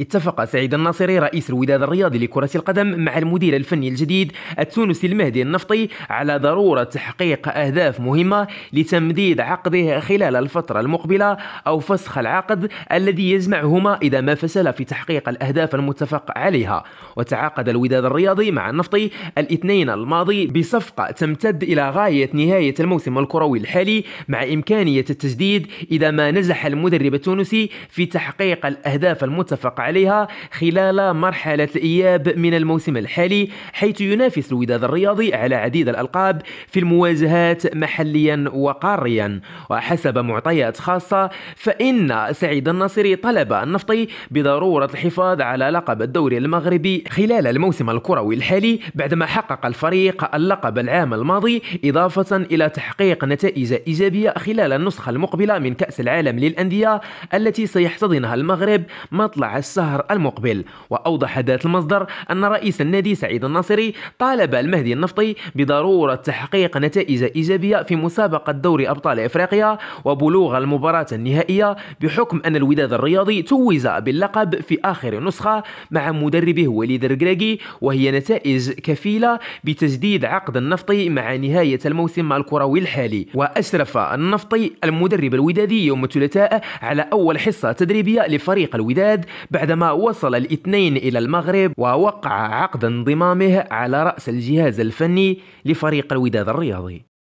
اتفق سعيد الناصري رئيس الوداد الرياضي لكرة القدم مع المدير الفني الجديد التونسي المهدي النفطي على ضرورة تحقيق أهداف مهمة لتمديد عقده خلال الفترة المقبلة أو فسخ العقد الذي يجمعهما إذا ما فشل في تحقيق الأهداف المتفق عليها وتعاقد الوداد الرياضي مع النفطي الاثنين الماضي بصفقة تمتد إلى غاية نهاية الموسم الكروي الحالي مع إمكانية التجديد إذا ما نجح المدرب التونسي في تحقيق الأهداف المتفق عليها خلال مرحلة الإياب من الموسم الحالي حيث ينافس الوداد الرياضي على عديد الألقاب في المواجهات محليا وقاريا وحسب معطيات خاصة فإن سعيد الناصري طلب النفطي بضرورة الحفاظ على لقب الدوري المغربي خلال الموسم الكروي الحالي بعدما حقق الفريق اللقب العام الماضي إضافة إلى تحقيق نتائج إيجابية خلال النسخة المقبلة من كأس العالم للأندية التي سيحتضنها المغرب مطلع الس الشهر المقبل وأوضح ذات المصدر أن رئيس النادي سعيد الناصري طالب المهدي النفطي بضرورة تحقيق نتائج إيجابية في مسابقة دوري أبطال إفريقيا وبلوغ المباراة النهائية بحكم أن الوداد الرياضي توج باللقب في آخر نسخة مع مدربه وليد الركراكي وهي نتائج كفيلة بتجديد عقد النفطي مع نهاية الموسم الكروي الحالي وأشرف النفطي المدرب الودادي يوم الثلاثاء على أول حصة تدريبية لفريق الوداد بعد بعدما وصل الاثنين إلى المغرب ووقع عقد انضمامه على رأس الجهاز الفني لفريق الوداد الرياضي